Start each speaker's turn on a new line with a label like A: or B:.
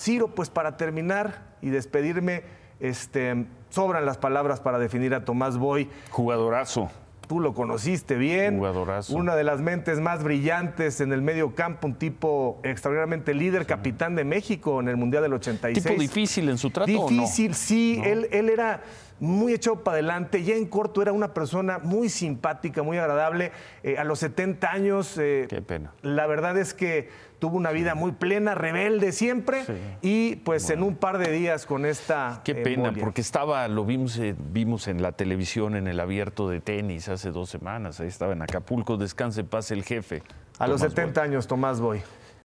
A: Ciro, pues para terminar y despedirme, este, sobran las palabras para definir a Tomás Boy. Jugadorazo. Tú lo conociste bien. Jugadorazo. Una de las mentes más brillantes en el medio campo, un tipo extraordinariamente líder, capitán de México en el Mundial del 86. Tipo difícil
B: en su trato. Difícil, sí.
A: él era muy echado para adelante. Ya en corto era una persona muy simpática, muy agradable. Eh, a los 70 años. Eh, Qué pena. La verdad es que tuvo una vida muy plena, rebelde siempre. Y pues en un par de días con esta. Qué pena, porque
B: estaba, lo vimos, eh, vimos en la televisión en el abierto de tenis hace dos semanas. Ahí estaba en Acapulco, descanse, pase el jefe. A los 70
A: años, Tomás Boy.